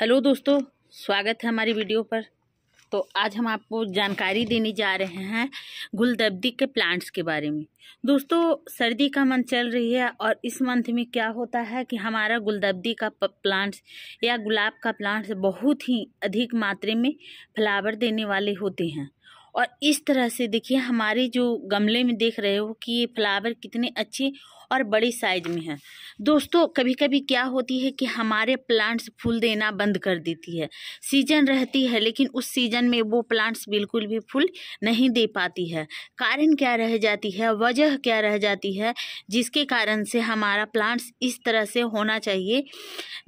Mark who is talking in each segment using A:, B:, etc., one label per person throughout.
A: hello दोस्तों स्वागत है हमारी वीडियो पर तो आज हम आपको जानकारी देने जा रहे हैं गुलदब्दी के प्लांट्स के बारे में दोस्तों सर्दी का मंथ चल रही है और इस मंथ में क्या होता है कि हमारा गुलदब्दी का प्लांट्स या गुलाब का प्लांट्स बहुत ही अधिक मात्रा में फ्लावर देने वाले होते हैं और इस तरह से देखिए हमारे जो गमले में देख रहे हो कि ये फ्लावर कितने अच्छे और बड़े साइज में है दोस्तों कभी कभी क्या होती है कि हमारे प्लांट्स फूल देना बंद कर देती है सीजन रहती है लेकिन उस सीजन में वो प्लांट्स बिल्कुल भी फूल नहीं दे पाती है कारण क्या रह जाती है वजह क्या रह जाती है जिसके कारण से हमारा प्लांट्स इस तरह से होना चाहिए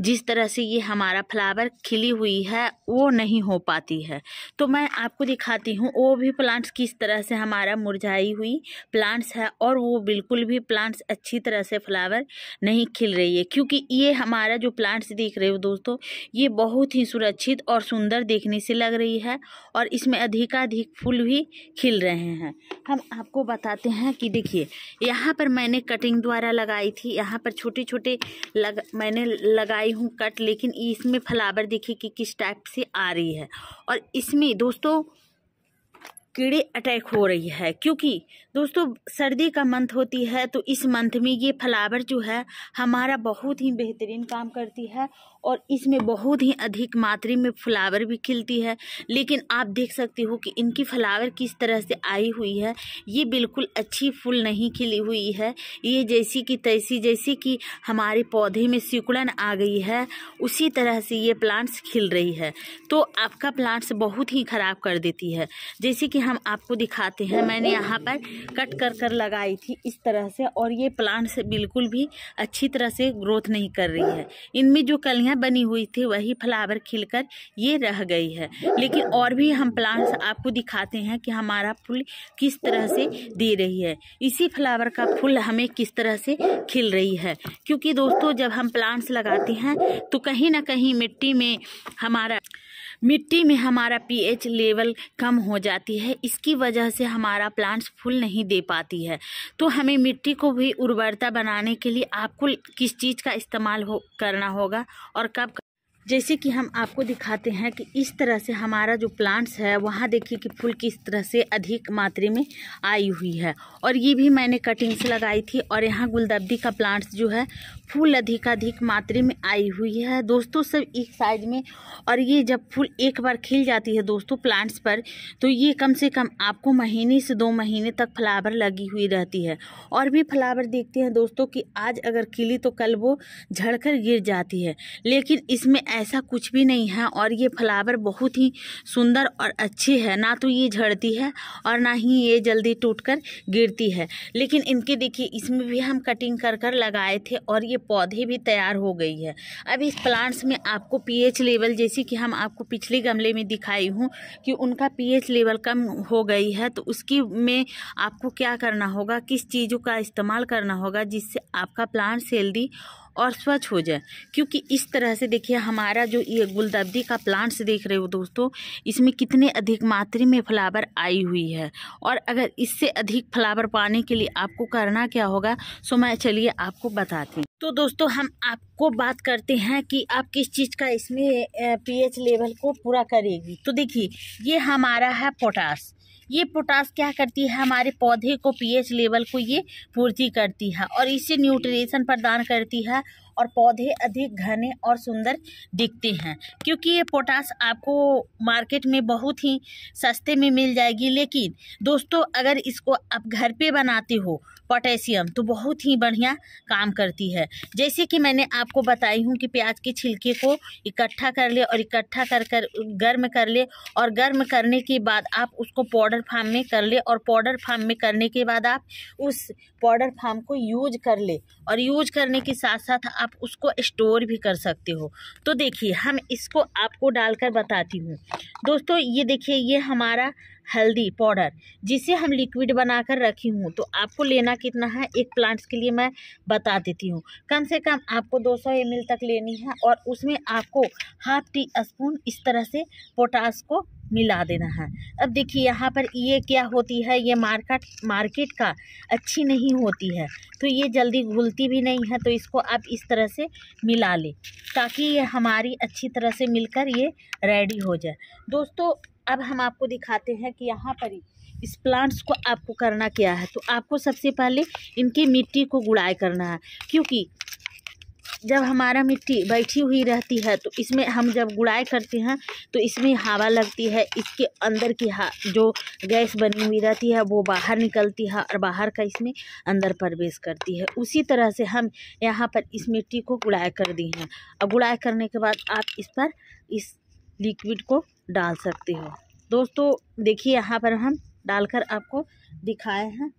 A: जिस तरह से ये हमारा फ्लावर खिली हुई है वो नहीं हो पाती है तो मैं आपको दिखाती हूँ वो भी प्लांट्स किस तरह से हमारा मुरझाई हुई प्लांट्स है और वो बिल्कुल भी प्लांट्स अच्छी तरह से फ्लावर नहीं खिल रही है क्योंकि ये हमारा जो प्लांट्स देख रहे हो दोस्तों ये बहुत ही सुरक्षित और सुंदर देखने से लग रही है और इसमें अधिकाधिक फूल भी खिल रहे हैं हम आपको बताते हैं कि देखिए यहाँ पर मैंने कटिंग द्वारा लगाई थी यहाँ पर छोटे छोटे लग मैंने लगाई हूँ कट लेकिन इसमें फ्लावर देखिए कि किस टाइप से आ रही है और इसमें दोस्तों कीड़े अटैक हो रही है क्योंकि दोस्तों सर्दी का मंथ होती है तो इस मंथ में ये फ्लावर जो है हमारा बहुत ही बेहतरीन काम करती है और इसमें बहुत ही अधिक मात्रा में फ्लावर भी खिलती है लेकिन आप देख सकते हो कि इनकी फ्लावर किस तरह से आई हुई है ये बिल्कुल अच्छी फूल नहीं खिली हुई है ये जैसी कि तैसी जैसी कि हमारे पौधे में सिकुड़न आ गई है उसी तरह से ये प्लांट्स खिल रही है तो आपका प्लांट्स बहुत ही ख़राब कर देती है जैसे कि हम आपको दिखाते हैं मैंने यहाँ पर कट कर कर लगाई थी इस तरह से और ये प्लांट्स बिल्कुल भी अच्छी तरह से ग्रोथ नहीं कर रही है इनमें जो कलियाँ बनी हुई थी वही फ्लावर खिलकर ये रह गई है लेकिन और भी हम प्लांट्स आपको दिखाते हैं कि हमारा फूल किस तरह से दे रही है इसी फ्लावर का फूल हमें किस तरह से खिल रही है क्योंकि दोस्तों जब हम प्लांट्स लगाते हैं तो कहीं ना कहीं मिट्टी में हमारा मिट्टी में हमारा पीएच लेवल कम हो जाती है इसकी वजह से हमारा प्लांट्स फूल नहीं दे पाती है तो हमें मिट्टी को भी उर्वरता बनाने के लिए आपको किस चीज़ का इस्तेमाल हो करना होगा और कब जैसे कि हम आपको दिखाते हैं कि इस तरह से हमारा जो प्लांट्स है वहाँ देखिए कि फूल किस तरह से अधिक मात्रा में आई हुई है और ये भी मैंने कटिंग्स लगाई थी और यहाँ गुलदब्दी का प्लांट्स जो है फूल अधिकाधिक मात्रा में आई हुई है दोस्तों सब एक साइज में और ये जब फूल एक बार खिल जाती है दोस्तों प्लांट्स पर तो ये कम से कम आपको महीने से दो महीने तक फ्लावर लगी हुई रहती है और भी फ्लावर देखते हैं दोस्तों कि आज अगर खिली तो कल वो झड़ गिर जाती है लेकिन इसमें ऐसा कुछ भी नहीं है और ये फ्लावर बहुत ही सुंदर और अच्छी है ना तो ये झड़ती है और ना ही ये जल्दी टूटकर गिरती है लेकिन इनके देखिए इसमें भी हम कटिंग कर कर लगाए थे और ये पौधे भी तैयार हो गई है अब इस प्लांट्स में आपको पीएच लेवल जैसे कि हम आपको पिछले गमले में दिखाई हूँ कि उनका एच लेवल कम हो गई है तो उसकी में आपको क्या करना होगा किस चीज़ों का इस्तेमाल करना होगा जिससे आपका प्लांट्स हेल्दी और स्वच्छ हो जाए क्योंकि इस तरह से देखिए हमारा जो ये गुलदब्दी का प्लांट्स देख रहे हो दोस्तों इसमें कितने अधिक मात्रा में फ्लावर आई हुई है और अगर इससे अधिक फ्लावर पाने के लिए आपको करना क्या होगा सो मैं चलिए आपको बताती हूँ तो दोस्तों हम आपको बात करते हैं कि आप किस चीज़ का इसमें पीएच लेवल को पूरा करेगी तो देखिए ये हमारा है पोटास ये पोटास क्या करती है हमारे पौधे को पीएच लेवल को ये पूर्ति करती है और इससे न्यूट्रिशन प्रदान करती है और पौधे अधिक घने और सुंदर दिखते हैं क्योंकि ये पोटास आपको मार्केट में बहुत ही सस्ते में मिल जाएगी लेकिन दोस्तों अगर इसको आप घर पे बनाते हो पोटेशियम तो बहुत ही बढ़िया काम करती है जैसे कि मैंने आपको बताई हूँ कि प्याज के छिलके को इकट्ठा कर ले और इकट्ठा कर कर गर्म कर ले और गर्म करने के बाद आप उसको पाउडर फार्म में कर ले और पाउडर फार्म में करने के बाद आप उस पाउडर फार्म को यूज कर ले और यूज करने के साथ साथ आप उसको स्टोर भी कर सकते हो तो देखिए हम इसको आपको डालकर बताती हूँ दोस्तों ये देखिए ये हमारा हल्दी पाउडर जिसे हम लिक्विड बनाकर रखी हूँ तो आपको लेना कितना है एक प्लांट्स के लिए मैं बता देती हूँ कम से कम आपको 200 सौ तक लेनी है और उसमें आपको हाफ टी स्पून इस तरह से पोटास को मिला देना है अब देखिए यहाँ पर ये क्या होती है ये मार्केट मार्केट का अच्छी नहीं होती है तो ये जल्दी घुलती भी नहीं है तो इसको आप इस तरह से मिला लें ताकि ये हमारी अच्छी तरह से मिलकर ये रेडी हो जाए दोस्तों अब हम आपको दिखाते हैं कि यहाँ पर ही इस प्लांट्स को आपको करना क्या है तो आपको सबसे पहले इनकी मिट्टी को गुड़ाई करना है क्योंकि जब हमारा मिट्टी बैठी हुई रहती है तो इसमें हम जब गुड़ाई करते हैं तो इसमें हवा लगती है इसके अंदर की हा जो गैस बनी हुई रहती है वो बाहर निकलती है और बाहर का इसमें अंदर प्रवेश करती है उसी तरह से हम यहाँ पर इस मिट्टी को गुड़ाई कर दी हैं और गुड़ाई करने के बाद आप इस पर इस लिक्विड को डाल सकते हो दोस्तों देखिए यहाँ पर हम डालकर आपको दिखाए हैं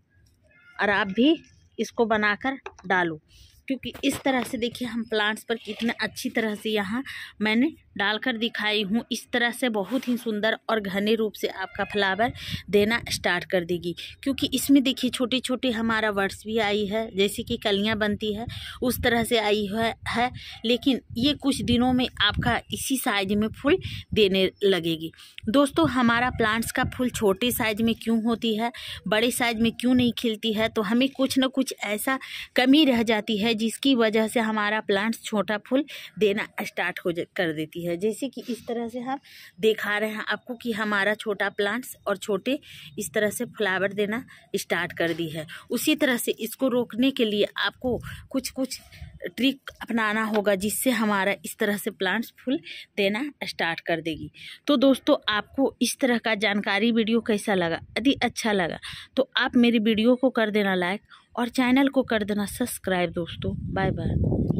A: और आप भी इसको बनाकर डालो क्योंकि इस तरह से देखिए हम प्लांट्स पर कितने अच्छी तरह से यहाँ मैंने डालकर दिखाई हूँ इस तरह से बहुत ही सुंदर और घने रूप से आपका फ्लावर देना स्टार्ट कर देगी क्योंकि इसमें देखिए छोटी छोटी हमारा वर्ड्स भी आई है जैसे कि कलियाँ बनती है उस तरह से आई है, है लेकिन ये कुछ दिनों में आपका इसी साइज में फूल देने लगेगी दोस्तों हमारा प्लांट्स का फूल छोटे साइज में क्यों होती है बड़े साइज में क्यों नहीं खिलती है तो हमें कुछ ना कुछ ऐसा कमी रह जाती है जिसकी वजह से हमारा प्लांट्स छोटा फूल देना स्टार्ट हो कर देती है है जैसे कि इस तरह से हम दिखा रहे हैं आपको कि हमारा छोटा प्लांट्स और छोटे इस तरह से फ्लावर देना स्टार्ट कर दी है उसी तरह से इसको रोकने के लिए आपको कुछ कुछ ट्रिक अपनाना होगा जिससे हमारा इस तरह से प्लांट्स फूल देना स्टार्ट कर देगी तो दोस्तों आपको इस तरह का जानकारी वीडियो कैसा लगा यदि अच्छा लगा तो आप मेरी वीडियो को कर देना लाइक और चैनल को कर देना सब्सक्राइब दोस्तों बाय बाय